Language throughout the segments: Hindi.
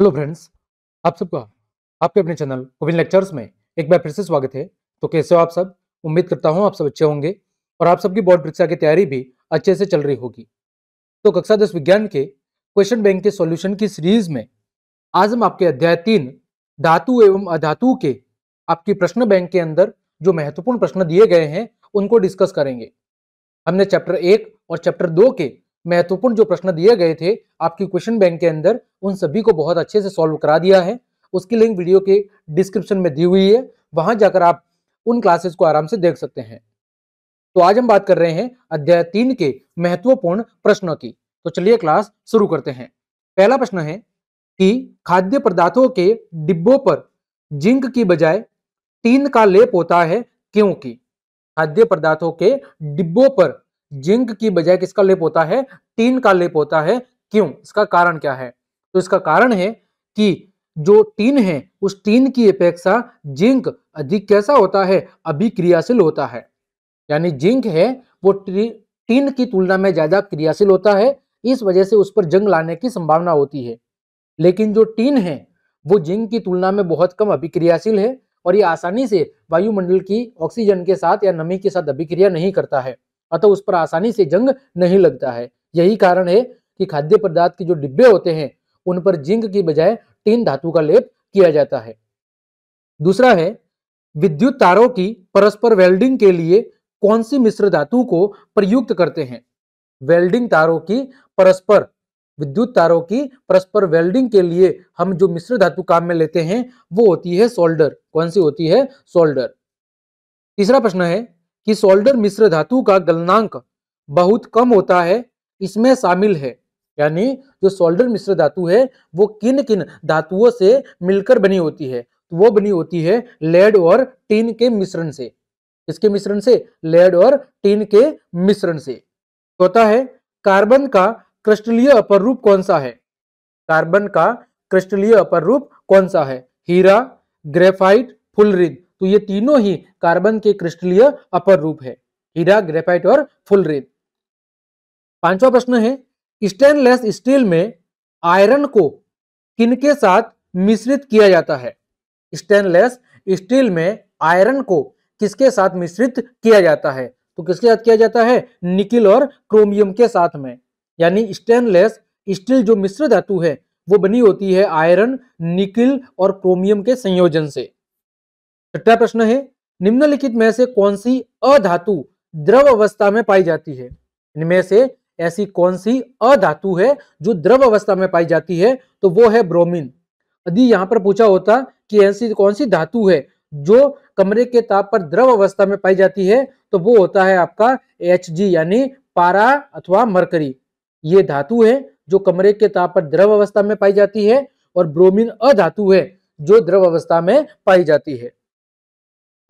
हेलो फ्रेंड्स आप सबका आपके अपने चैनल कोविन लेक्चर्स में एक बार फिर से स्वागत है तो कैसे हो आप सब उम्मीद करता हूँ आप सब अच्छे होंगे और आप सबकी बोर्ड परीक्षा की तैयारी भी अच्छे से चल रही होगी तो कक्षा दस विज्ञान के क्वेश्चन बैंक के सॉल्यूशन की सीरीज में आज हम आपके अध्याय तीन धातु एवं अधातु के आपकी प्रश्न बैंक के अंदर जो महत्वपूर्ण प्रश्न दिए गए हैं उनको डिस्कस करेंगे हमने चैप्टर एक और चैप्टर दो के महत्वपूर्ण जो प्रश्न दिए गए थे आपकी क्वेश्चन बैंक के अंदर उन सभी को बहुत अच्छे से सॉल्व करा दिया है उसकी लिंक वीडियो के डिस्क्रिप्शन में दी हुई है वहां जाकर आप उन क्लासेस को आराम से देख सकते हैं तो आज हम बात कर रहे हैं अध्याय तीन के महत्वपूर्ण प्रश्नों की तो चलिए क्लास शुरू करते हैं पहला प्रश्न है कि खाद्य पदार्थों के डिब्बों पर जिंक की बजाय टीन का लेप होता है क्योंकि खाद्य पदार्थों के डिब्बों पर जिंक की बजाय किसका लेप होता है टीन का लेप होता है क्यों इसका कारण क्या है तो इसका कारण है कि जो टीन है उस टीन की अपेक्षा जिंक अधिक कैसा होता है अभिक्रियाशील होता है यानी जिंक है वो टीन की तुलना में ज्यादा क्रियाशील होता है इस वजह से उस पर जंग लाने की संभावना होती है लेकिन जो टीन है वो जिंक की तुलना में बहुत कम अभिक्रियाशील है और ये आसानी से वायुमंडल की ऑक्सीजन के साथ या नमी के साथ अभिक्रिया नहीं करता है अतः उस पर आसानी से जंग नहीं लगता है यही कारण है कि खाद्य पदार्थ के जो डिब्बे होते हैं उन पर जिंक की बजाय टीन धातु का लेप किया जाता है दूसरा है विद्युत तारों की परस्पर वेल्डिंग के लिए कौन सी मिश्र धातु को प्रयुक्त करते हैं वेल्डिंग तारों की परस्पर विद्युत तारों की परस्पर वेल्डिंग के लिए हम जो मिश्र धातु काम में लेते हैं वो होती है सोल्डर कौन सी होती है सोल्डर तीसरा प्रश्न है कि सोल्डर मिश्र धातु का गलनांक बहुत कम होता है इसमें शामिल है यानी जो सोल्डर मिश्र धातु है वो किन किन धातुओं से मिलकर बनी होती है तो वो बनी होती है लेड और टीन के मिश्रण से इसके मिश्रण से लेड और टीन के मिश्रण से चौथा है कार्बन का क्रिस्टलीय अपर रूप कौन सा है कार्बन का क्रिस्टलीय अपर रूप कौन सा है हीरा ग्रेफाइट फुलरिद तो ये तीनों ही कार्बन के क्रिस्टलीय अपर रूप है हीरा ग्रेफाइट और फुलरिद पांचवा प्रश्न है स्टेनलेस स्टील में आयरन को किनके साथ मिश्रित किया जाता है स्टेनलेस स्टील में आयरन को किसके साथ मिश्रित किया जाता है तो किसके साथ किया जाता है निकिल और क्रोमियम के साथ में यानी स्टेनलेस स्टील जो मिश्र धातु है वो बनी होती है आयरन निकिल और क्रोमियम के संयोजन से छठा प्रश्न है निम्नलिखित में से कौन सी अधातु द्रव अवस्था में पाई जाती है इनमें से ऐसी कौन सी अधातु है जो द्रव अवस्था में पाई जाती है तो वो है ब्रोमीन यदि यहाँ पर पूछा होता कि ऐसी कौन सी धातु है जो कमरे के ताप पर द्रव अवस्था में पाई जाती है तो वो होता है आपका एच यानी पारा अथवा मरकरी ये धातु है जो कमरे के ताप पर द्रव अवस्था में पाई जाती है और ब्रोमीन अधातु है जो द्रव अवस्था में पाई जाती है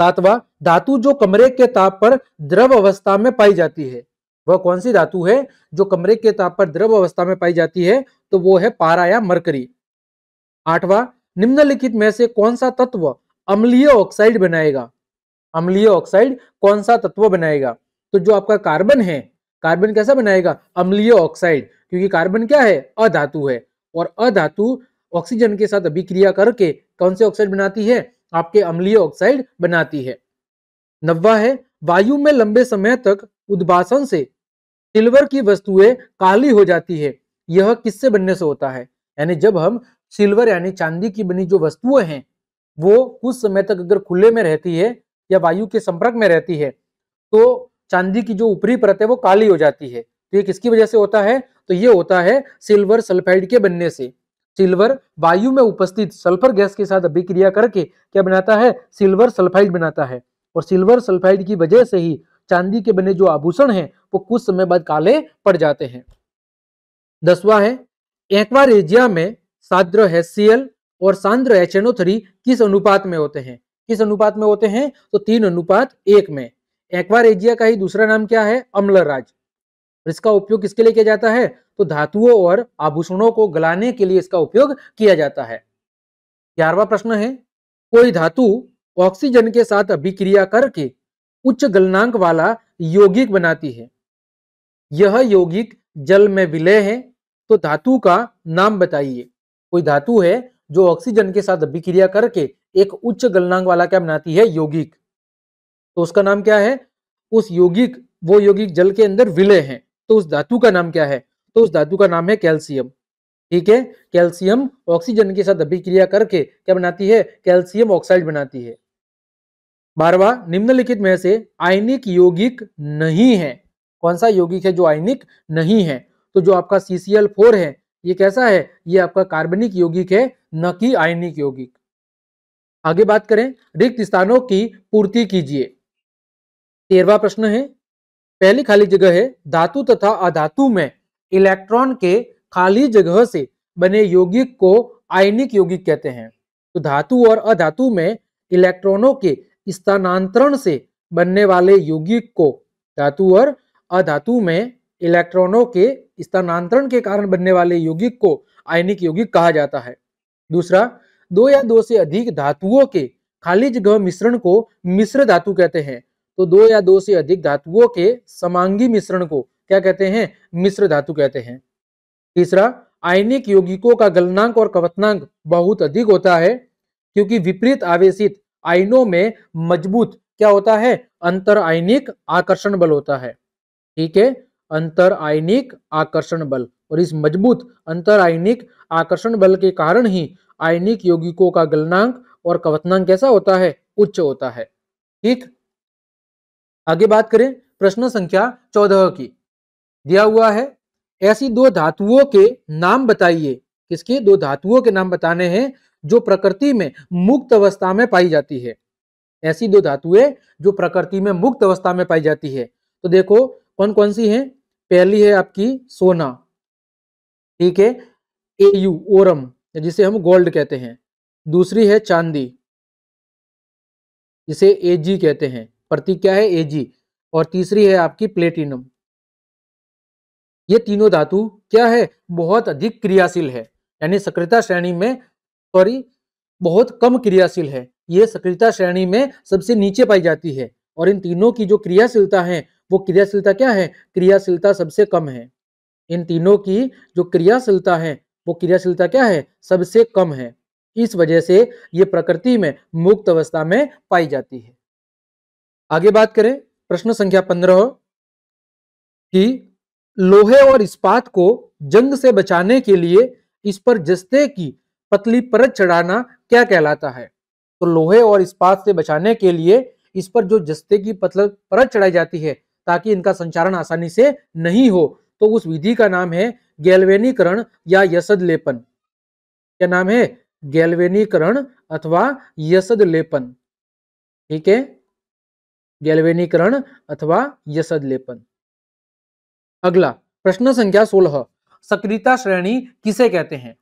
सातवा धातु जो कमरे के ताप पर द्रव अवस्था में पाई जाती है वह कौन सी धातु है जो कमरे के ताप पर द्रव अवस्था में पाई जाती है तो वो है पारा या मरकरी आठवा निम्नलिखित में से कौन सा तत्व अम्लीय ऑक्साइड बनाएगा अम्लीय ऑक्साइड कौन सा तत्व बनाएगा तो जो आपका कार्बन है कार्बन कैसा बनाएगा अम्लीय ऑक्साइड क्योंकि कार्बन क्या है अधातु है और अधातु ऑक्सीजन के साथ अभिक्रिया करके कौन से ऑक्साइड बनाती है आपके अम्लीय ऑक्साइड बनाती है नववा है वायु में लंबे समय तक उद्भासन से सिल्वर की वस्तुएं काली हो जाती है यह किससे बनने से होता है यानी जब हम सिल्वर यानी चांदी की बनी जो वस्तुएं हैं वो कुछ समय तक अगर खुले में रहती है या वायु के संपर्क में रहती है तो चांदी की जो ऊपरी परत है वो काली हो जाती है तो ये किसकी वजह से होता है तो ये होता है सिल्वर सल्फाइड के बनने से सिल्वर वायु में उपस्थित सल्फर गैस के साथ अभिक्रिया करके क्या बनाता है सिल्वर सल्फाइड बनाता है और सिल्वर सल्फाइड की वजह से ही चांदी के बने जो आभूषण हैं वो कुछ समय बाद काले पड़ जाते हैं दसवा है रेजिया में साद्र हेसियल और सांद्र एचेनो किस अनुपात में होते हैं किस अनुपात में होते हैं तो तीन अनुपात एक में एक्वारेजिया का ही दूसरा नाम क्या है राज इसका उपयोग किसके लिए किया जाता है तो धातुओं और आभूषणों को गलाने के लिए इसका उपयोग किया जाता है ग्यारहवा प्रश्न है कोई धातु ऑक्सीजन के साथ अभिक्रिया करके उच्च गलनांक वाला यौगिक बनाती है यह यौगिक जल में विलय है तो धातु का नाम बताइए कोई धातु है जो ऑक्सीजन के साथ अभिक्रिया करके एक उच्च गलनांक वाला क्या बनाती है यौगिक तो उसका नाम क्या है उस यौगिक वो यौगिक जल के अंदर विलय है तो उस धातु का नाम क्या है तो उस धातु का नाम है कैल्सियम ठीक है कैल्सियम ऑक्सीजन के साथ अभिक्रिया करके क्या बनाती है कैल्सियम ऑक्साइड बनाती है बारवा निम्नलिखित में से आयनिक यौगिक नहीं है कौन सा यौगिक है जो आयनिक नहीं है तो जो आपका सीसीएल फोर है ये कैसा है ये आपका कार्बनिक यौगिक है न कि आयनिक यौगिक आगे बात करें रिक्त स्थानों की पूर्ति कीजिए तेरवा प्रश्न है पहली खाली जगह है धातु तथा अधातु में इलेक्ट्रॉन के खाली जगह से बने यौगिक को आयनिक यौगिक कहते हैं तो धातु और अधातु में इलेक्ट्रॉनों के स्थानांतरण से बनने वाले यौगिक को धातु और अधातु में इलेक्ट्रॉनों के स्थानांतरण के कारण बनने वाले यौगिक को आयनिक यौगिक कहा जाता है दूसरा दो या दो से अधिक धातुओं के खाली जगह मिश्रण को मिश्र धातु कहते हैं तो दो या दो से अधिक धातुओं के समांगी मिश्रण को क्या कहते हैं मिश्र धातु कहते हैं तीसरा आयनिक यौगिकों का गलनांक और कवतनांक बहुत अधिक होता है क्योंकि विपरीत आवेशित आयनों में मजबूत क्या होता है अंतर आयनिक आकर्षण बल होता है ठीक है अंतर आयनिक आकर्षण बल और इस मजबूत अंतर आयनिक आकर्षण बल के कारण ही आयनिक यौगिकों का गलनांक और कवतनांक कैसा होता है उच्च होता है ठीक आगे बात करें प्रश्न संख्या चौदह की दिया हुआ है ऐसी दो धातुओं के नाम बताइए किसके दो धातुओं के नाम बताने हैं जो प्रकृति में मुक्त अवस्था में पाई जाती है ऐसी दो धातुएं जो प्रकृति में मुक्त अवस्था में पाई जाती है तो देखो कौन कौन सी है पहली है आपकी सोना ठीक है एयू ओरम जिसे हम गोल्ड कहते हैं दूसरी है चांदी जिसे एजी कहते हैं प्रतीक क्या है एजी और तीसरी है आपकी प्लेटिनम ये तीनों धातु क्या है बहुत अधिक क्रियाशील है यानी सक्रियता श्रेणी में सॉरी बहुत कम क्रियाशील है ये सक्रियता श्रेणी में सबसे नीचे पाई जाती है और इन तीनों की जो क्रियाशीलता है वो क्रियाशीलता क्या है क्रियाशीलता सबसे कम है इन तीनों की जो क्रियाशीलता है वो क्रियाशीलता क्या है सबसे कम है इस वजह से ये प्रकृति में मुक्त अवस्था में पाई जाती है आगे बात करें प्रश्न संख्या पंद्रह कि लोहे और इस्पात को जंग से बचाने के लिए इस पर जस्ते की पतली परत चढ़ाना क्या कहलाता है तो लोहे और इस्पात से बचाने के लिए इस पर जो जस्ते की पतल परत चढ़ाई जाती है ताकि इनका संचारण आसानी से नहीं हो तो उस विधि का नाम है गैलवेनीकरण या यसद लेपन क्या नाम है गैलवेनीकरण अथवा यसद लेपन ठीक है गैलवेनीकरण अथवा यसद लेपन अगला प्रश्न संख्या सोलह सक्रियता श्रेणी किसे कहते हैं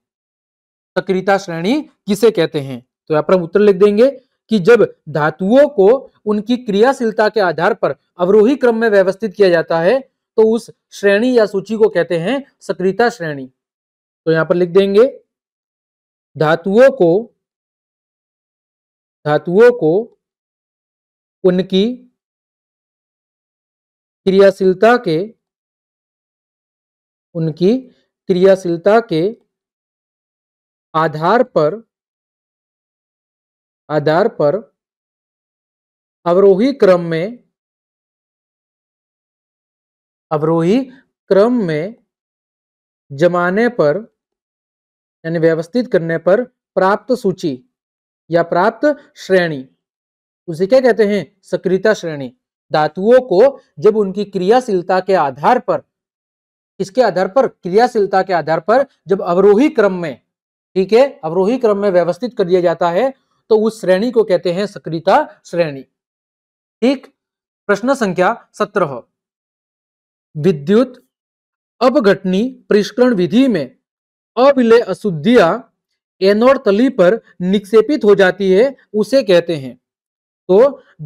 सक्रियता श्रेणी किसे कहते हैं तो यहाँ पर हम उत्तर लिख देंगे कि जब धातुओं को उनकी क्रियाशीलता के आधार पर अवरोही क्रम में व्यवस्थित किया जाता है तो उस श्रेणी या सूची को कहते हैं सक्रियता श्रेणी तो यहां पर लिख देंगे धातुओं को धातुओं को उनकी क्रियाशीलता के उनकी क्रियाशीलता के आधार पर आधार पर अवरोही क्रम में अवरोही क्रम में जमाने पर यानी व्यवस्थित करने पर प्राप्त सूची या प्राप्त श्रेणी उसे क्या कहते हैं सक्रियता श्रेणी धातुओं को जब उनकी क्रियाशीलता के आधार पर इसके आधार पर क्रियाशीलता के आधार पर जब अवरोही क्रम में ठीक है अवरोही क्रम में व्यवस्थित कर दिया जाता है तो उस श्रेणी को कहते हैं सक्रियता श्रेणी ठीक प्रश्न संख्या सत्रह विद्युत अपघटनी परिष्करण विधि में अविलय अशुद्धिया एनोड तली पर निक्षेपित हो जाती है उसे कहते हैं तो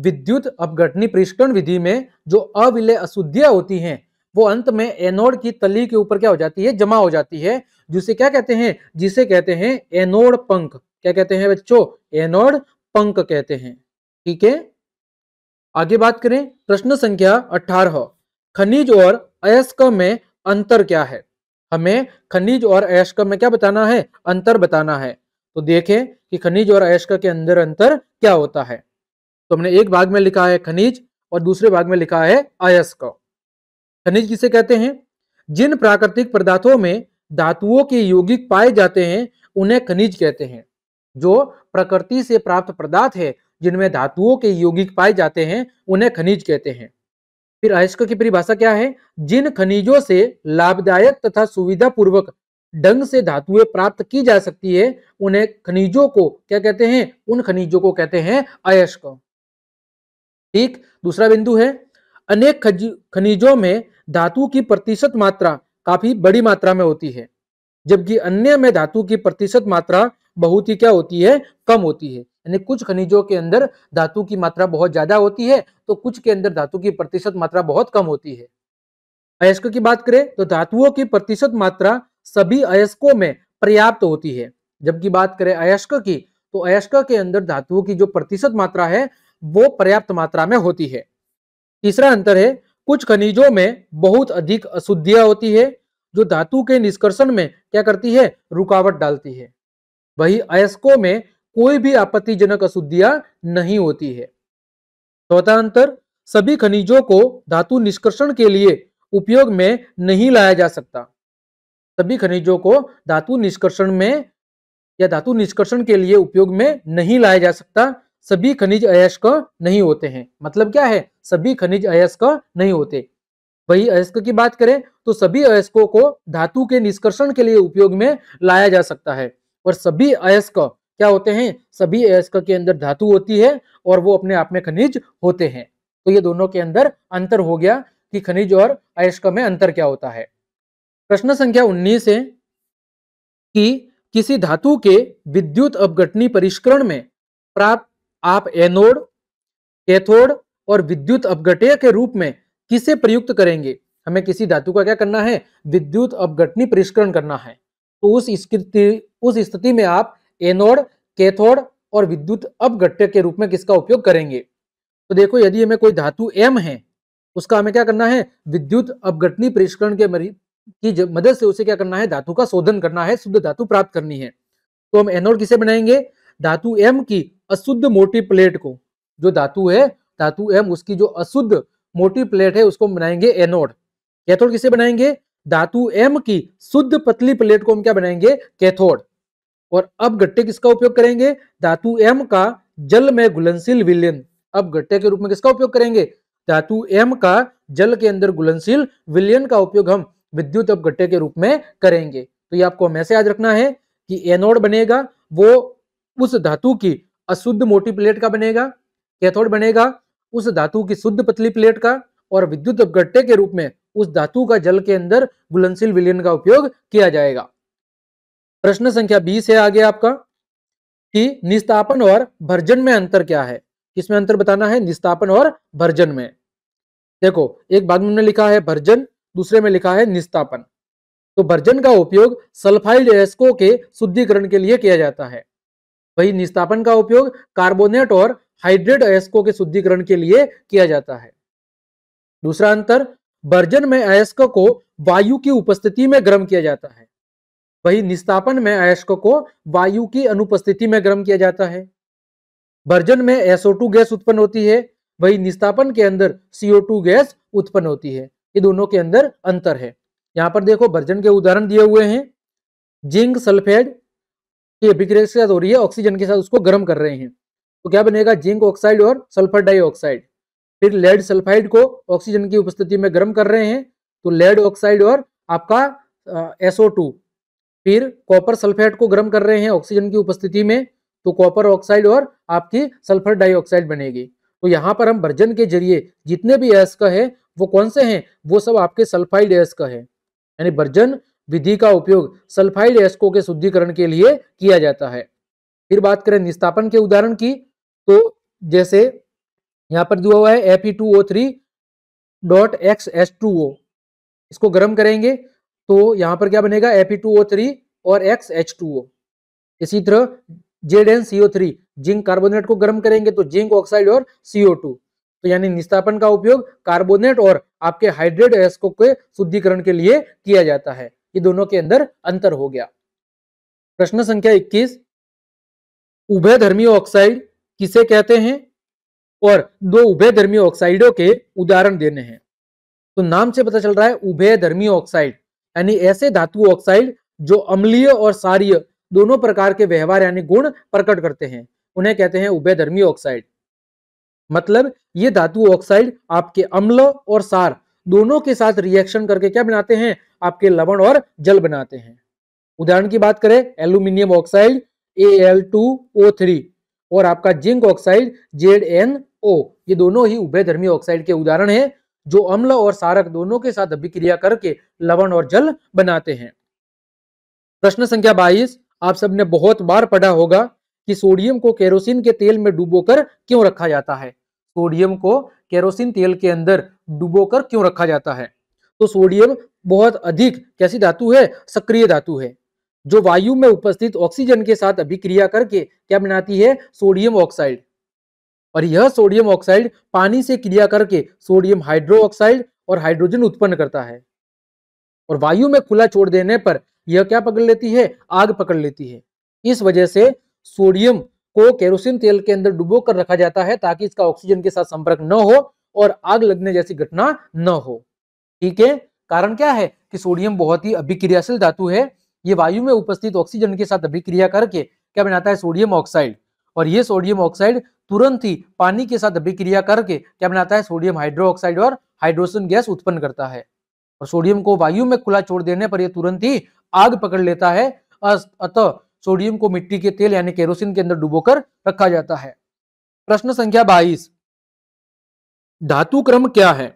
विद्युत अपघटनी परिष्करण विधि में जो अविलय अशुद्धियां होती हैं वो अंत में एनोड की तली के ऊपर क्या हो जाती है जमा हो जाती है जिसे क्या कहते हैं जिसे कहते हैं एनोड पंख क्या कहते हैं बच्चों एनोड पंख कहते हैं ठीक है आगे बात करें प्रश्न संख्या अठारह खनिज और अयस्क में अंतर क्या है हमें खनिज और अयस्क में क्या बताना है अंतर बताना है तो देखें कि खनिज और अयस्क के अंदर अंतर क्या होता है तो हमने एक भाग में लिखा है खनिज और दूसरे भाग में लिखा है अयस्क खनिज किसे कहते हैं जिन प्राकृतिक पदार्थों में धातुओं के यौगिक पाए जाते हैं उन्हें खनिज कहते हैं जो प्रकृति से प्राप्त पदार्थ है जिनमें धातुओं के यौगिक पाए जाते हैं उन्हें खनिज कहते हैं फिर अयस्क की परिभाषा क्या है जिन खनिजों से लाभदायक तथा सुविधा पूर्वक ढंग से धातुएं प्राप्त की जा सकती है उन्हें खनिजों को क्या कहते हैं उन खनिजों को कहते हैं अयस्क ठीक दूसरा बिंदु है अनेक खनिजों में धातु की प्रतिशत मात्रा काफी बड़ी मात्रा में होती है जबकि अन्य में धातु की प्रतिशत मात्रा बहुत ही क्या होती है कम होती है यानी कुछ खनिजों के अंदर धातु की मात्रा बहुत ज्यादा होती है तो कुछ के अंदर धातु की प्रतिशत मात्रा बहुत कम होती है अयस्क की बात करें तो धातुओं की प्रतिशत मात्रा सभी अयस्कों में पर्याप्त होती है जबकि बात करें अयस्क की तो अयस्क के अंदर धातुओं की जो प्रतिशत मात्रा है वो पर्याप्त मात्रा में होती है तीसरा अंतर है कुछ खनिजों में बहुत अधिक अशुद्धियां होती है जो धातु के निष्कर्षण में क्या करती है रुकावट डालती है वही अयस्कों में कोई भी आपत्तिजनक अशुद्धियां नहीं होती है चौथा तो अंतर सभी खनिजों को धातु निष्कर्षण के लिए उपयोग में नहीं लाया जा सकता सभी खनिजों को धातु निष्कर्षण में या धातु निष्कर्षण के लिए उपयोग में नहीं लाया जा सकता सभी खनिज अयस्क नहीं होते हैं मतलब क्या है सभी खनिज अयस्क नहीं होते वही अयस्क की बात करें तो सभी अयस्कों को धातु के निष्कर्षण के लिए उपयोग में लाया जा सकता है और सभी अयस्क क्या होते हैं सभी अयस्क के अंदर धातु होती है और वो अपने आप में खनिज होते हैं तो ये दोनों के अंदर अंतर हो गया कि खनिज और अयस्क में अंतर क्या होता है प्रश्न संख्या उन्नीस है कि किसी धातु के विद्युत अपघटनी परिष्करण में प्राप्त आप एनोड कैथोड और विद्युत अपघटय के रूप में किसे प्रयुक्त करेंगे हमें किसी धातु का क्या करना है विद्युत अपघटनी परिष्करण करना है तो उस उस स्थिति में आप एनोड कैथोड और विद्युत अपघट्य के रूप में किसका उपयोग करेंगे तो देखो यदि हमें कोई धातु एम है उसका हमें क्या करना है विद्युत अपघटनी परिष्करण के की मदद से उसे क्या करना है धातु का शोधन करना है शुद्ध धातु प्राप्त करनी है तो हम एनोड किसे बनाएंगे धातु एम की अशुद्ध मोटी प्लेट को जो धातु है धातु एम उसकी जो अशुद्ध मोटी प्लेट है उसको बनाएंगे एनोड कैथोड किसे बनाएंगे धातु एम की शुद्ध पतली प्लेट को हम क्या बनाएंगे कैथोड और अब गट्टे किसका उपयोग करेंगे धातु एम का जल में घुलनशील विलयन अब गट्टे के रूप में किसका उपयोग करेंगे धातु एम का जल के अंदर घुलनशील विलयन का उपयोग हम विद्युत अब गट्टे के रूप में करेंगे तो ये आपको हमेशा याद रखना है कि एनोड बनेगा वो उस धातु की अशुद्ध मोटी प्लेट का बनेगा कैथोड बनेगा उस धातु की शुद्ध पतली प्लेट का और विद्युत अपगट्टे के रूप में उस धातु का जल के अंदर गुलनशील विलयन का उपयोग किया जाएगा प्रश्न संख्या बीस है आगे आपका कि निस्तापन और भर्जन में अंतर क्या है किसमें अंतर बताना है निस्तापन और भर्जन में देखो एक भाग में लिखा है भर्जन दूसरे में लिखा है निस्तापन तो भर्जन का उपयोग सल्फाइड एस्को के शुद्धिकरण के लिए किया जाता है वही निस्तापन का उपयोग कार्बोनेट और हाइड्रेट अयस्कों के शुद्धिकरण के लिए किया जाता है दूसरा अंतर बर्जन में अयस्क को वायु की उपस्थिति में गर्म किया जाता है वही निस्तापन में अयस्क को वायु की अनुपस्थिति में गर्म किया जाता है बर्जन में SO2 गैस उत्पन्न होती है वही निस्तापन के अंदर CO2 गैस उत्पन्न होती है ये दोनों के अंदर अंतर है यहां पर देखो बर्जन के उदाहरण दिए हुए हैं जिंक सल्फेड की अभिक्रिया हो रही है ऑक्सीजन के साथ उसको गर्म कर रहे हैं तो क्या बनेगा जिंक ऑक्साइड और सल्फर डाइऑक्साइड फिर लेड सल्फाइड को ऑक्सीजन की उपस्थिति में गर्म कर रहे हैं तो लेड ऑक्साइड और आपका एसओ टू फिर कॉपर सल्फेट को गर्म कर रहे हैं ऑक्सीजन की उपस्थिति में तो कॉपर ऑक्साइड और आपकी सल्फर डाइऑक्साइड बनेगी तो यहाँ पर हम भर्जन के जरिए जितने भी अयस्क है वो कौन से हैं वो सब आपके सल्फाइड अयस्क है यानी भर्जन विधि का उपयोग सल्फाइड एस्को के शुद्धिकरण के लिए किया जाता है फिर बात करें निस्तापन के उदाहरण की तो जैसे यहाँ पर दिया हुआ है F E two O three dot X S two O इसको गर्म करेंगे तो यहाँ पर क्या बनेगा F E two O three और एक्स एच टू ओ इसी तरह Z N CO three zinc carbonate को गर्म करेंगे तो जिंक ऑक्साइड और सीओ टू तो यानी निस्तापन का उपयोग कार्बोनेट और आपके हाइड्रेट एस्को के शुद्धिकरण के लिए किया जाता है ये दोनों के अंदर अंतर हो गया प्रश्न संख्या 21 उभयधर्मी ऑक्साइड किसे कहते हैं और दो उभयधर्मी ऑक्साइडों के उदाहरण देने हैं तो नाम से पता चल रहा है उभयधर्मी ऑक्साइड यानी ऐसे धातु ऑक्साइड जो अम्लीय और सारीय दोनों प्रकार के व्यवहार यानी गुण प्रकट करते हैं उन्हें कहते हैं उभयधर्मी ऑक्साइड मतलब ये धातु ऑक्साइड आपके अम्ल और सार दोनों के साथ रिएक्शन करके क्या बनाते हैं आपके लवण और जल बनाते हैं उदाहरण की बात करें aluminium oxide A L two O three और आपका zinc oxide Z N O ये दोनों ही उभयधर्मी ऑक्साइड के उदाहरण हैं जो अम्ल और सारक दोनों के साथ अभिक्रिया करके लवण और जल बनाते हैं प्रश्न संख्या 22 आप सबने बहुत बार पढ़ा होगा कि सोडियम को केरोसिन के तेल में डुबोकर क्यों रखा जाता है सोडियम को केरोसिन तेल के अंदर डुबोकर क्यों रखा जाता है तो सोडियम बहुत अधिक कैसी धातु है सक्रिय धातु है जो वायु में उपस्थित ऑक्सीजन के साथ अभिक्रिया करके क्या बनाती है सोडियम ऑक्साइड और यह सोडियम ऑक्साइड पानी से क्रिया करके सोडियम हाइड्रो ऑक्साइड और हाइड्रोजन उत्पन्न करता है और वायु में खुला छोड़ देने पर यह क्या पकड़ लेती है आग पकड़ लेती है इस वजह से सोडियम को केरोसिन तेल के अंदर डुबो कर रखा जाता है ताकि इसका ऑक्सीजन के साथ संपर्क न हो और आग लगने जैसी घटना न हो ठीक है कारण क्या है कि सोडियम बहुत ही अभिक्रियाशील धातु है ये वायु में उपस्थित ऑक्सीजन के साथ अभिक्रिया करके क्या बनाता है सोडियम ऑक्साइड और ये सोडियम ऑक्साइड तुरंत ही पानी के साथ अभिक्रिया करके क्या बनाता है सोडियम हाइड्रोक्साइड और हाइड्रोजन गैस उत्पन्न करता है और सोडियम को वायु में खुला छोड़ देने पर यह तुरंत ही आग पकड़ लेता है अतः सोडियम को मिट्टी के तेल यानी केरोसिन के अंदर डुबोकर रखा जाता है प्रश्न संख्या बाईस धातु क्रम क्या है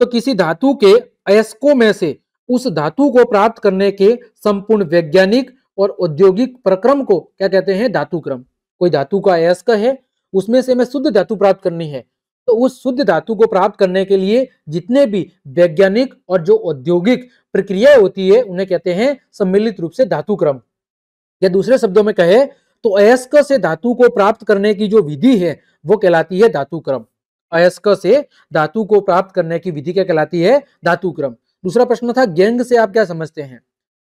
तो किसी धातु के अयस्कों में से उस धातु को प्राप्त करने के संपूर्ण वैज्ञानिक और औद्योगिक प्रक्रम को क्या कहते हैं धातु क्रम कोई धातु का अयस्क है उसमें से हमें शुद्ध धातु प्राप्त करनी है तो उस शुद्ध धातु को प्राप्त करने के लिए जितने भी वैज्ञानिक और जो औद्योगिक प्रक्रिया होती है उन्हें कहते हैं सम्मिलित रूप से धातु क्रम या दूसरे शब्दों में कहे तो अयस्क से धातु को प्राप्त करने की जो विधि है वो कहलाती है धातु क्रम अयस्क से धातु को प्राप्त करने की विधि क्या कहलाती है धातु क्रम दूसरा प्रश्न था गैंग से आप क्या समझते हैं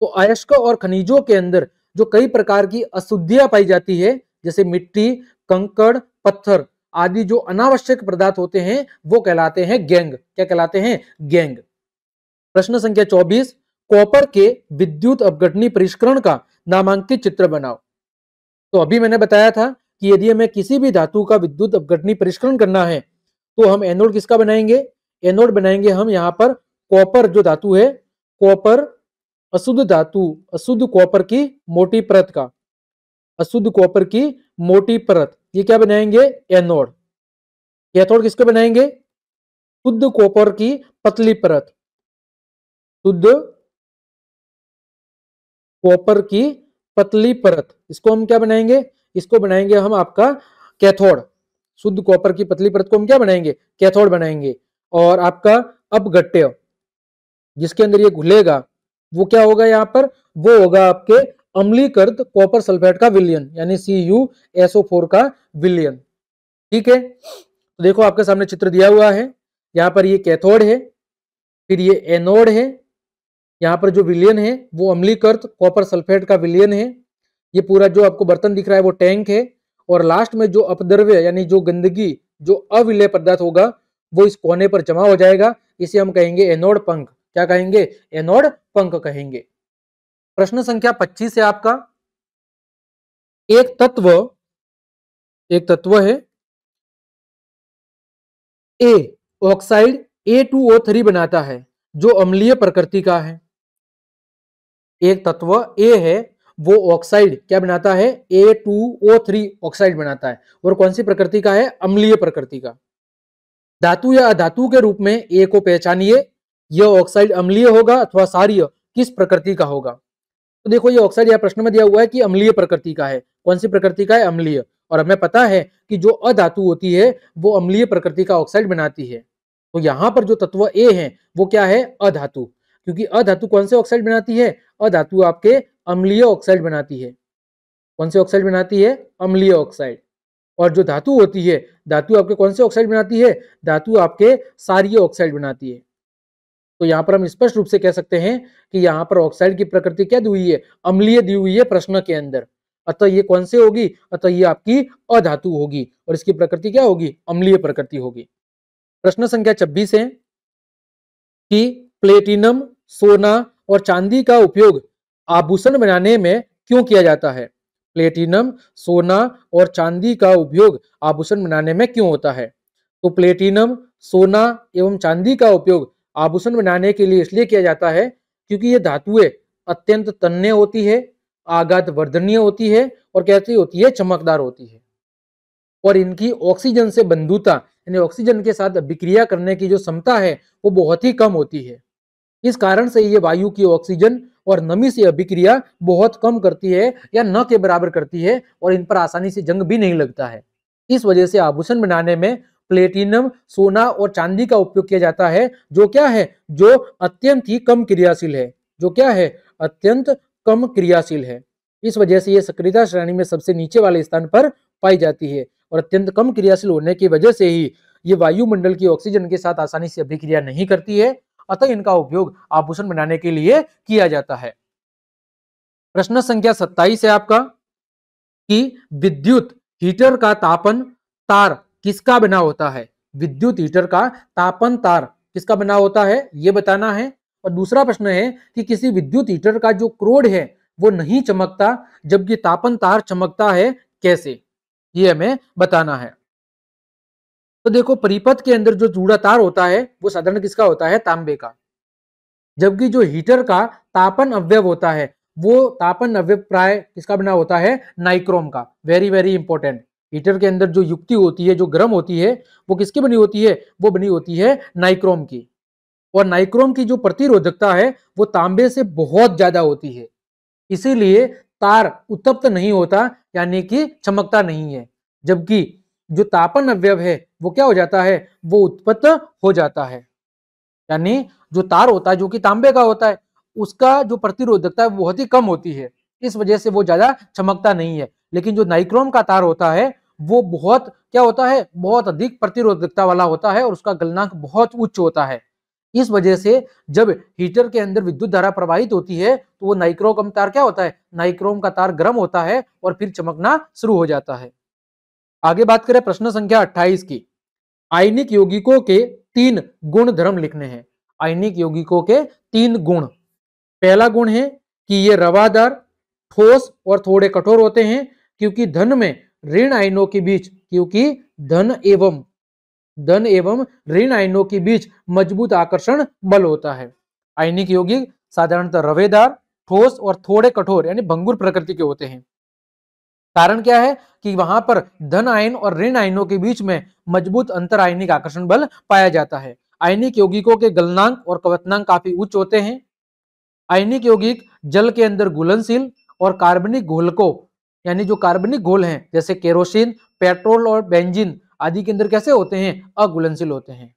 तो अयस्क और खनिजों के अंदर जो कई प्रकार की अशुद्धियां पाई जाती है जैसे मिट्टी कंकड़ पत्थर आदि जो अनावश्यक पदार्थ होते हैं वो कहलाते हैं गैंग क्या कहलाते हैं गैंग प्रश्न संख्या 24 कॉपर के विद्युत अपघटनी परिष्करण का नामांकित चित्र बनाओ तो अभी मैंने बताया था कि यदि हमें किसी भी धातु का विद्युत अपघटनी परिष्करण करना है तो हम एनोड किसका बनाएंगे एनोड बनाएंगे हम यहाँ पर कॉपर जो धातु है कॉपर अशुद्ध धातु अशुद्ध कॉपर की मोटी परत का अशुद्ध कॉपर की मोटी परत ये क्या बनाएंगे एनोड कैथोड किसके बनाएंगे शुद्ध कॉपर की पतली परत शुद्ध कॉपर की पतली परत इसको हम क्या बनाएंगे इसको बनाएंगे हम आपका कैथोड शुद्ध कॉपर की पतली परत को हम क्या बनाएंगे कैथोड बनाएंगे और आपका अपघट्य जिसके अंदर ये घुलेगा वो क्या होगा यहाँ पर वो होगा आपके अम्लीकृत कॉपर सल्फेट का विलियन यानी सी यू एसओ फोर का विलियन ठीक है तो देखो आपके सामने चित्र दिया हुआ है यहाँ पर ये कैथोड है फिर ये एनोड है यहाँ पर जो विलियन है वो अम्लीकृत कॉपर सल्फेट का विलियन है ये पूरा जो आपको बर्तन दिख रहा है वो टैंक है और लास्ट में जो अपद्रव्य यानी जो गंदगी जो अविलय पदार्थ होगा वो इस कोने पर जमा हो जाएगा इसे हम कहेंगे एनोड पंख क्या कहेंगे एनोड पंख कहेंगे प्रश्न संख्या 25 है आपका एक तत्व एक तत्व है A oxide A two O three बनाता है जो अम्लीय प्रकृति का है एक तत्व ए है वो ऑक्साइड क्या बनाता है A two O three oxide बनाता है और कौन सी प्रकृति का है अम्लीय प्रकृति का धातु या अधातु के रूप में ए को पहचानिए यह ऑक्साइड अम्लीय होगा अथवा सारिय किस प्रकृति का होगा तो देखो ये ऑक्साइड यहाँ प्रश्न में दिया हुआ है कि अम्लीय प्रकृति का है कौन सी प्रकृति का है अम्लीय और हमें पता है कि जो अधातु होती है वो अम्लीय प्रकृति का ऑक्साइड बनाती है तो यहाँ पर जो तत्व ए है वो क्या है अधातु क्योंकि अधातु कौन से ऑक्साइड बनाती है अधातु आपके अम्लीय ऑक्साइड बनाती है कौन से ऑक्साइड बनाती है अम्लीय ऑक्साइड और जो धातु होती है धातु आपके कौन से ऑक्साइड बनाती है धातु आपके सारिय ऑक्साइड बनाती है तो यहां पर हम स्पष्ट रूप से कह सकते हैं कि यहां पर ऑक्साइड की प्रकृति क्या दी हुई है अम्लीय दी हुई है प्रश्न के अंदर अतः ये कौन से होगी अतः ये आपकी अधातु होगी और इसकी प्रकृति क्या होगी अम्लीय प्रकृति होगी प्रश्न संख्या छब्बीस है कि प्लेटिनम सोना और चांदी का उपयोग आभूषण बनाने में क्यों किया जाता है प्लेटिनम सोना और चांदी का उपयोग आभूषण बनाने में क्यों होता है तो प्लेटिनम सोना एवं चांदी का उपयोग आभूषण बनाने के लिए इसलिए किया जाता है क्योंकि ये धातुएं अत्यंत तन्य होती है आगत वर्धनीय होती है और कैसी होती है चमकदार होती है और इनकी ऑक्सीजन से बंधुता यानी ऑक्सीजन के साथ अभिक्रिया करने की जो क्षमता है वो बहुत ही कम होती है इस कारण से ये वायु की ऑक्सीजन और नमी से अभिक्रिया बहुत कम करती है या न के बराबर करती है और इन पर आसानी से जंग भी नहीं लगता है इस वजह से आभूषण बनाने में प्लेटिनम सोना और चांदी का उपयोग किया जाता है जो क्या है जो अत्यंत ही कम क्रियाशील है जो क्या है अत्यंत कम क्रियाशील है इस वजह से यह सक्रियता श्रेणी में सबसे नीचे वाले स्थान पर पाई जाती है और अत्यंत कम क्रियाशील होने की वजह से ही ये वायुमंडल की ऑक्सीजन के साथ आसानी से अभिक्रिया नहीं करती है अतः इनका उपयोग आभूषण बनाने के लिए किया जाता है प्रश्न संख्या सत्ताईस है आपका कि विद्युत हीटर का तापन तार किसका बना होता है विद्युत हीटर का तापन तार किसका बना होता है ये बताना है और दूसरा प्रश्न है कि किसी विद्युत हीटर का जो क्रोड है वो नहीं चमकता जबकि तापन तार चमकता है कैसे ये हमें बताना है तो देखो परिपथ के अंदर जो जूड़ा तार होता है वो साधारण किसका होता है तांबे का जबकि जो हीटर का तापन अवयव होता है वो तापन अवयव प्राय किसका बना होता है नाइक्रोम का वेरी वेरी इंपॉर्टेंट हीटर के अंदर जो युक्ति होती है जो गर्म होती है वो किसकी बनी होती है वो बनी होती है नाइक्रोम की और नाइक्रोम की जो प्रतिरोधकता है वो तांबे से बहुत ज्यादा होती है इसीलिए तार उत्तप्त नहीं होता यानी कि चमकता नहीं है जबकि जो तापन अवयव है वो क्या हो जाता है वो उत्पत्त हो जाता है यानी जो तार होता है जो कि तांबे का होता है उसका जो प्रतिरोधकता है बहुत ही कम होती है इस वजह से वो ज्यादा चमकता नहीं है लेकिन जो नाइक्रोम का तार होता है वो बहुत क्या होता है बहुत अधिक प्रतिरोधकता वाला होता है और उसका गलनांक बहुत उच्च होता है इस वजह से जब हीटर के अंदर विद्युत धारा प्रवाहित होती है तो वो नाइक्रोकम तार क्या होता है नाइक्रोम का तार गर्म होता है और फिर चमकना शुरू हो जाता है आगे बात करें प्रश्न संख्या 28 की आयनिक यौगिकों के तीन गुण धर्म लिखने हैं आयनिक यौगिकों के तीन गुण पहला गुण है कि ये रवादार ठोस और थोड़े कठोर होते हैं क्योंकि धन में ऋण आयनों के बीच क्योंकि धन एवं धन एवं ऋण आयनों के बीच मजबूत आकर्षण बल होता है आयनिक यौगिक साधारणतः रवेदार ठोस और थोड़े कठोर यानी भंगुर प्रकृति के होते हैं कारण क्या है कि वहां पर धन आयन और ऋण आयनों के बीच में मजबूत अंतर आयनिक आकर्षण बल पाया जाता है आयनिक यौगिकों के गलनांक और कवतनांक काफी उच्च होते हैं आयनिक यौगिक जल के अंदर घुलनशील और कार्बनिक घोलकों यानी जो कार्बनिक घोल हैं जैसे केरोसिन पेट्रोल और बेंजिन आदि के अंदर कैसे होते हैं अगुलनशील होते हैं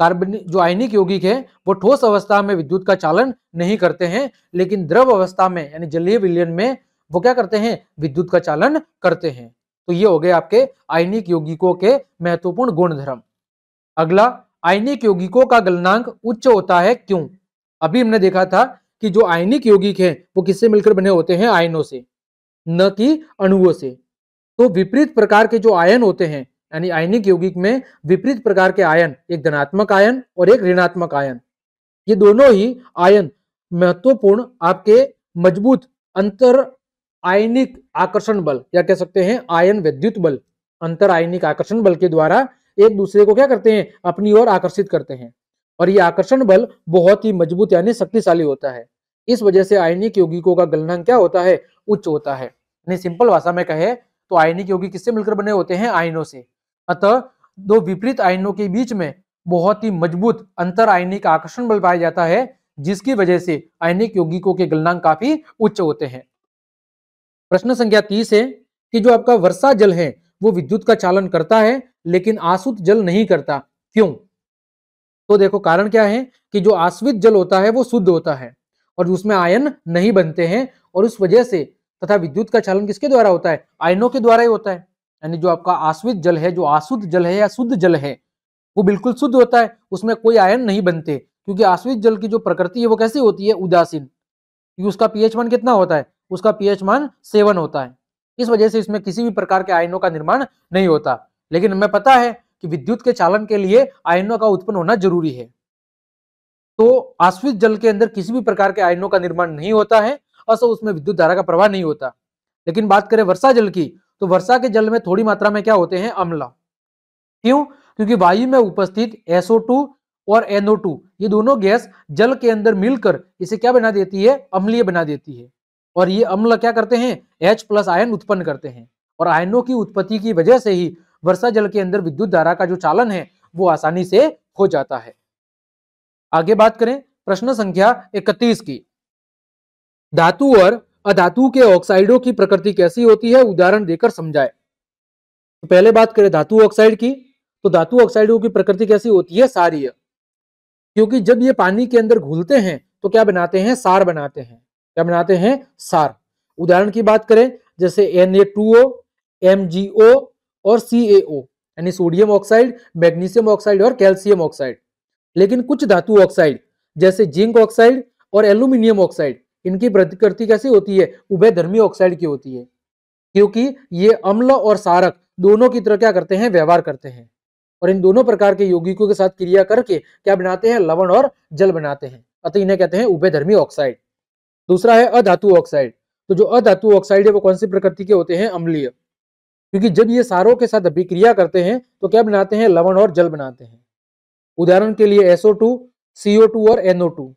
कार्बनिक जो आयनिक यौगिक है वो ठोस अवस्था में विद्युत का चालन नहीं करते हैं लेकिन द्रव अवस्था में यानी जलीय विलयन में वो क्या करते हैं विद्युत का चालन करते हैं तो ये हो गए आपके आयनिक यौगिकों के महत्वपूर्ण गुणधर्म अगला आयनिक यौगिकों का गलनांक उच्च होता है क्यों अभी हमने देखा था कि जो आयनिक यौगिक है वो किससे मिलकर बने होते हैं आयनों से न कि अणुओं से तो विपरीत प्रकार के जो आयन होते हैं यानी आयनिक यौगिक में विपरीत प्रकार के आयन एक धनात्मक आयन और एक ऋणात्मक आयन ये दोनों ही आयन महत्वपूर्ण आपके मजबूत अंतर आयनिक आकर्षण बल या कह सकते हैं आयन विद्युत बल अंतर आयनिक आकर्षण बल के द्वारा एक दूसरे को क्या करते हैं अपनी ओर आकर्षित करते हैं और ये आकर्षण बल बहुत ही मजबूत यानी शक्तिशाली होता है इस वजह से आयनिक यौगिकों का गलनांक क्या होता है उच्च होता है यानी सिंपल भाषा में कहे तो आयनिक यौगिक किससे मिलकर बने होते हैं आयनों से अतः दो विपरीत आयनों के बीच में बहुत ही मजबूत अंतर आयनिक आकर्षण बल पाया जाता है जिसकी वजह से आयनिक यौगिकों के गलनांक काफी उच्च होते हैं प्रश्न संख्या तीस है कि जो आपका वर्षा जल है वो विद्युत का चालन करता है लेकिन आसुत जल नहीं करता क्यों तो देखो कारण क्या है कि जो आश्वित जल होता है वो शुद्ध होता है और उसमें आयन नहीं बनते हैं और उस वजह से तथा विद्युत का चालन किसके द्वारा होता है आयनों के द्वारा ही होता है यानी जो आपका आश्वित जल है जो आशुद्ध जल है या शुद्ध जल है वो बिल्कुल शुद्ध होता है उसमें कोई आयन नहीं बनते क्योंकि आश्वित जल की जो प्रकृति है वो कैसी होती है उदासीन क्योंकि उसका पीएच मान कितना होता है उसका पीएच मान सेवन होता है इस वजह से इसमें किसी भी प्रकार के आयनों का निर्माण नहीं होता लेकिन हमें पता है कि विद्युत के चालन के लिए आयनों का उत्पन्न होना जरूरी है तो आश्वित जल के अंदर किसी भी प्रकार के आयनों का निर्माण नहीं होता है अस उसमें विद्युत धारा का प्रवाह नहीं होता लेकिन बात करें वर्षा जल की तो वर्षा के जल में थोड़ी मात्रा में क्या होते हैं अम्ला क्यों क्योंकि वायु में उपस्थित SO2 और NO2 ये दोनों गैस जल के अंदर मिलकर इसे क्या बना देती है अम्लीय बना देती है और ये अम्ल क्या करते हैं एच प्लस आयन उत्पन्न करते हैं और आयनों की उत्पत्ति की वजह से ही वर्षा जल के अंदर विद्युत धारा का जो चालन है वो आसानी से हो जाता है आगे बात करें प्रश्न संख्या 31 की धातु और अधातु के ऑक्साइडों की प्रकृति कैसी होती है उदाहरण देकर समझाए तो पहले बात करें धातु ऑक्साइड की तो धातु ऑक्साइडों की प्रकृति कैसी होती है है। क्योंकि जब ये पानी के अंदर घुलते हैं तो क्या बनाते हैं सार बनाते हैं क्या बनाते हैं सार उदाहरण की बात करें जैसे N A two O M G O और सी ए ओ यानी सोडियम ऑक्साइड मैग्नीशियम ऑक्साइड और कैल्शियम ऑक्साइड लेकिन कुछ धातु ऑक्साइड जैसे जिंक ऑक्साइड और एल्यूमिनियम ऑक्साइड इनकी प्रतिकृति कैसी होती है उभयधर्मी ऑक्साइड की होती है क्योंकि ये अम्ल और सारक दोनों की तरह क्या करते हैं व्यवहार करते हैं और इन दोनों प्रकार के यौगिकों के साथ क्रिया करके क्या बनाते हैं लवण और जल बनाते हैं अतः इन्हें कहते हैं उभयधर्मी ऑक्साइड दूसरा है अधातु ऑक्साइड तो जो अधातु ऑक्साइड है वो कौन सी प्रकृति के होते हैं अम्लीय क्योंकि जब ये सारों के साथ अभिक्रिया करते हैं तो क्या बनाते हैं लवण और जल बनाते हैं उदाहरण के लिए SO2, CO2 और NO2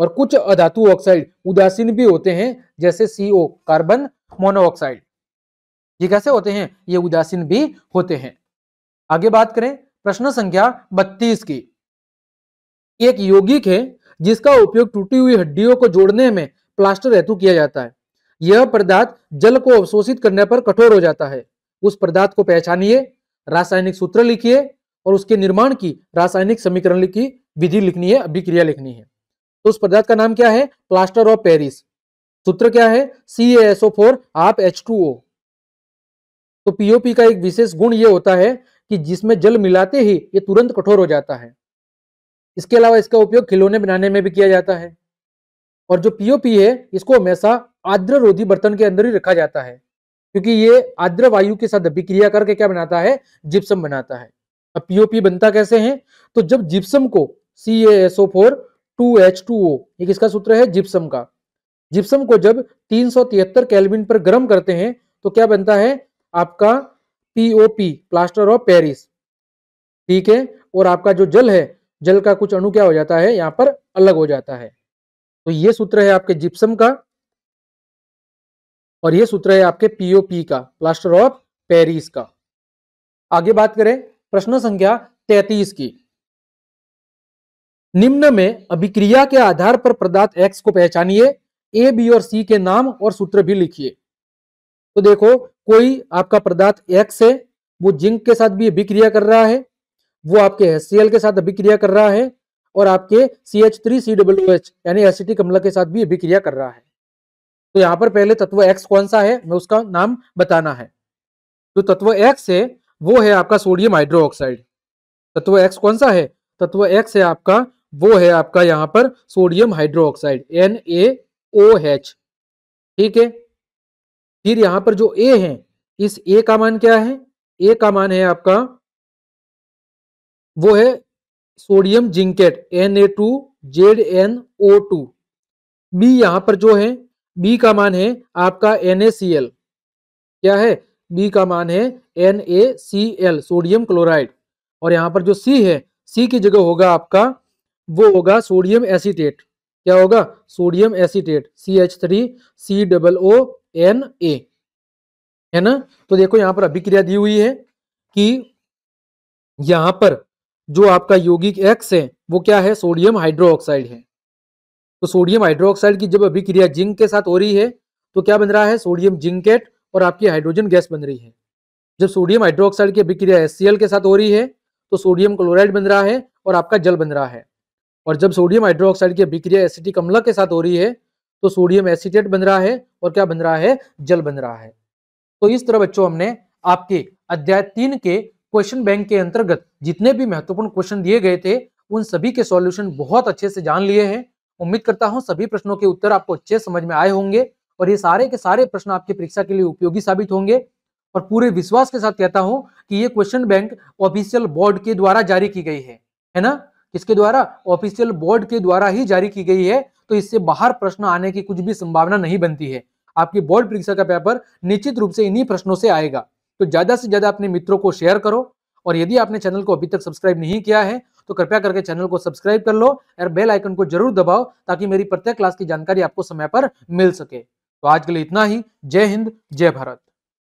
और कुछ अधातु ऑक्साइड उदासीन भी होते हैं जैसे CO कार्बन मोनोऑक्साइड ये कैसे होते हैं ये उदासीन भी होते हैं आगे बात करें प्रश्न संख्या बत्तीस की एक यौगिक है जिसका उपयोग टूटी हुई हड्डियों को जोड़ने में प्लास्टर हेतु किया जाता है यह पदार्थ जल को अवशोषित करने पर कठोर हो जाता है उस पदार्थ को पहचानिए रासायनिक सूत्र लिखिए और उसके निर्माण की रासायनिक समीकरण की विधि लिखनी है अभिक्रिया लिखनी है तो उस पदार्थ का नाम क्या है प्लास्टर ऑफ पेरिस सूत्र क्या है सी एसओ फोर आप एच टू ओ तो पीओपी का एक विशेष गुण यह होता है कि जिसमें जल मिलाते ही ये तुरंत कठोर हो जाता है इसके अलावा इसका उपयोग खिलौने बनाने में भी किया जाता है और जो पीओपी है इसको हमेशा आर्द्र रोधी बर्तन के अंदर ही रखा जाता है क्योंकि ये आर्द्र वायु के साथ अभिक्रिया करके क्या बनाता है जिप्सम बनाता है अब पीओपी बनता कैसे है तो जब जिप्सम को C SO four two H two O ये किसका सूत्र है जिप्सम का जिप्सम को जब तीन सौ तिहत्तर कैलविन पर गर्म करते हैं तो क्या बनता है आपका पीओपी प्लास्टर ऑफ पेरिस ठीक है और आपका जो जल है जल का कुछ अणु क्या हो जाता है यहां पर अलग हो जाता है तो ये सूत्र है आपके जिप्सम का और ये सूत्र है आपके पीओपी का प्लास्टर ऑफ पेरिस का आगे बात करें प्रश्न संख्या तैतीस की निम्न में अभिक्रिया के आधार पर प्रदात एक्स को पहचानिए ए बी और सी के नाम और सूत्र भी लिखिए तो देखो कोई आपका प्रदात एक्स है वो जिंक के साथ भी अभिक्रिया कर रहा है वो आपके एस के साथ अभिक्रिया कर रहा है और आपके C H three C W H यानी टी कमला के साथ भी अभिक्रिया कर रहा है तो यहाँ पर पहले तत्व एक्स कौन सा है मैं उसका नाम बताना है जो तो तत्व एक्स है वो है आपका सोडियम हाइड्रोक्साइड तत्व एक्स कौन सा है तत्व एक्स है आपका वो है आपका यहाँ पर sodium hydroxide N A O H ठीक है फिर यहां पर जो ए है इस ए का मान क्या है ए का मान है आपका वो है sodium zincate N A two Z N O two B यहां पर जो है बी का मान है आपका एन ए सी एल क्या है बी का मान है N A C L sodium chloride और यहाँ पर जो सी है सी की जगह होगा आपका वो होगा सोडियम एसीटेट क्या होगा sodium acetate C H three C double O N A है ना तो देखो यहाँ पर अभिक्रिया दी हुई है कि यहाँ पर जो आपका यौगिक एक्स है वो क्या है सोडियम हाइड्रोक्साइड है तो सोडियम हाइड्रोक्साइड की जब अभिक्रिया जिंक के साथ हो रही है तो क्या बन रहा है सोडियम जिंकेट और आपकी हाइड्रोजन गैस बन रही है जब सोडियम हाइड्रोक्साइड की अभिक्रिया एस के साथ हो रही है तो सोडियम क्लोराइड बन रहा है और आपका जल बन रहा है और जब सोडियम हाइड्रोक्साइड की अभिक्रिया एसिटिक अम्ल के साथ हो रही है तो सोडियम एसिटेट बन रहा है और क्या बन रहा है जल बन रहा है तो इस तरह बच्चों हमने आपके अध्याय तीन के क्वेश्चन बैंक के अंतर्गत जितने भी महत्वपूर्ण क्वेश्चन दिए गए थे उन सभी के सॉल्यूशन बहुत अच्छे से जान लिए हैं उम्मीद करता हूं सभी प्रश्नों के उत्तर आपको अच्छे समझ में आए होंगे और ये सारे के सारे प्रश्न आपकी परीक्षा के लिए उपयोगी साबित होंगे और पूरे विश्वास के साथ कहता हूं कि ये क्वेश्चन बैंक ऑफिशियल बोर्ड के द्वारा जारी की गई है है ना किसके द्वारा ऑफिशियल बोर्ड के द्वारा ही जारी की गई है तो इससे बाहर प्रश्न आने की कुछ भी संभावना नहीं बनती है आपकी बोर्ड परीक्षा का पेपर निश्चित रूप से इन्हीं प्रश्नों से आएगा तो ज्यादा से ज्यादा अपने मित्रों को शेयर करो और यदि आपने चैनल को अभी तक सब्सक्राइब नहीं किया है तो कृपया करके चैनल को सब्सक्राइब कर लो और बेल आइकन को जरूर दबाओ ताकि मेरी प्रत्येक क्लास की जानकारी आपको समय पर मिल सके तो आज के लिए इतना ही जय हिंद जय भारत